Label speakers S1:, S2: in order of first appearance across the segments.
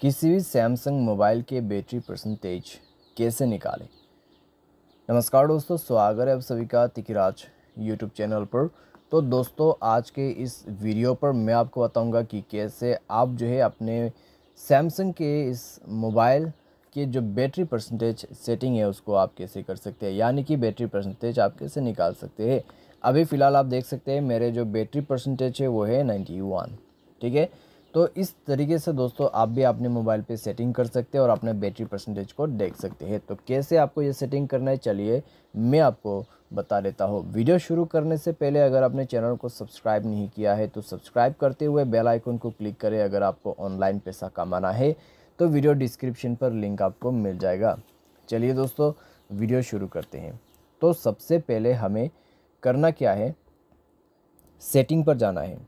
S1: किसी भी Samsung mobile के बैटरी परसेंटेज कैसे निकालें नमस्कार दोस्तों स्वागत है आप सभी का तिकराज यूट्यूब चैनल पर तो दोस्तों आज के इस वीडियो पर मैं आपको बताऊंगा कि कैसे आप जो है अपने सैमसंग के इस मोबाइल के जो बैटरी परसेंटेज सेटिंग है उसको आप कैसे कर सकते हैं यानी कि बैटरी परसेंटेज आप कैसे निकाल सकते हैं अभी फ़िलहाल आप देख सकते हैं मेरे जो बैटरी परसेंटेज है वो है नाइन्टी वन ठीक है तो इस तरीके से दोस्तों आप भी अपने मोबाइल पे सेटिंग कर सकते हैं और अपने बैटरी परसेंटेज को देख सकते हैं तो कैसे आपको ये सेटिंग करना है चलिए मैं आपको बता देता हूँ वीडियो शुरू करने से पहले अगर आपने चैनल को सब्सक्राइब नहीं किया है तो सब्सक्राइब करते हुए बेल आइकन को क्लिक करें अगर आपको ऑनलाइन पैसा कमाना है तो वीडियो डिस्क्रिप्शन पर लिंक आपको मिल जाएगा चलिए दोस्तों वीडियो शुरू करते हैं तो सबसे पहले हमें करना क्या है सेटिंग पर जाना है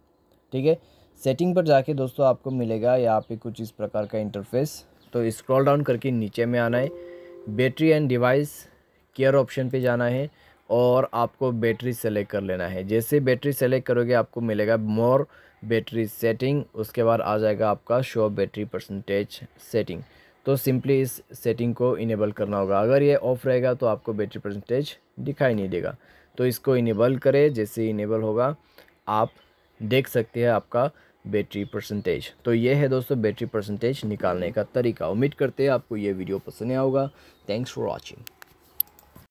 S1: ठीक है सेटिंग पर जाके दोस्तों आपको मिलेगा यहाँ पे कुछ इस प्रकार का इंटरफेस तो स्क्रॉल डाउन करके नीचे में आना है battery and device care option पे जाना है और आपको बैटरी सेलेक्ट कर लेना है जैसे बैटरी सेलेक्ट करोगे आपको मिलेगा मोर बैटरी सेटिंग उसके बाद आ जाएगा आपका शो बैटरी परसेंटेज सेटिंग तो सिंपली इस सेटिंग को इनेबल करना होगा अगर ये ऑफ रहेगा तो आपको बैटरी परसेंटेज दिखाई नहीं देगा तो इसको इनेबल करें जैसे इनेबल होगा आप देख सकते हैं आपका बैटरी परसेंटेज तो ये है दोस्तों बैटरी परसेंटेज निकालने का तरीका उम्मीद करते हैं आपको ये वीडियो पसंद आया होगा थैंक्स फॉर वॉचिंग